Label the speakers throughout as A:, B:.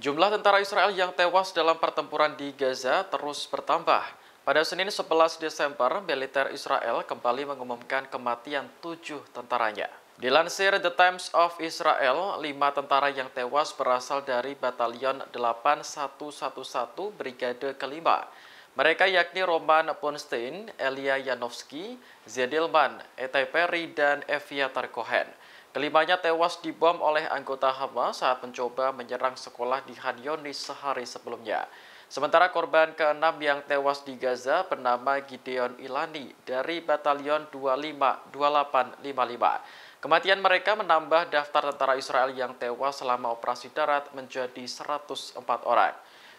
A: Jumlah tentara Israel yang tewas dalam pertempuran di Gaza terus bertambah. Pada Senin 11 Desember, militer Israel kembali mengumumkan kematian tujuh tentaranya. Dilansir The Times of Israel, lima tentara yang tewas berasal dari Batalion 8111 Brigade Kelima. Mereka yakni Roman Ponstein, Elia Janowski, Zedilman, Etai Perry, dan Evia Tarkohen. Kelimanya tewas dibom oleh anggota Hamas saat mencoba menyerang sekolah di Han Yonis sehari sebelumnya. Sementara korban keenam yang tewas di Gaza bernama Gideon Ilani dari Batalion 252855. Kematian mereka menambah daftar tentara Israel yang tewas selama operasi darat menjadi 104 orang.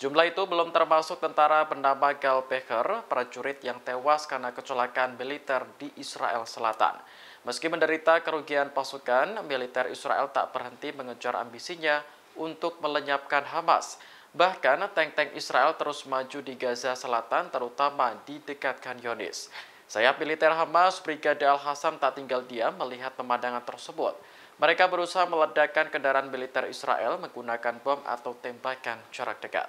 A: Jumlah itu belum termasuk tentara bernama Gal Becher, prajurit yang tewas karena kecelakaan militer di Israel Selatan. Meski menderita kerugian pasukan, militer Israel tak berhenti mengejar ambisinya untuk melenyapkan Hamas. Bahkan tank-tank Israel terus maju di Gaza Selatan, terutama di dekat Khan Sayap militer Hamas, Brigade Al-Hassam tak tinggal diam melihat pemandangan tersebut. Mereka berusaha meledakkan kendaraan militer Israel menggunakan bom atau tembakan jarak dekat.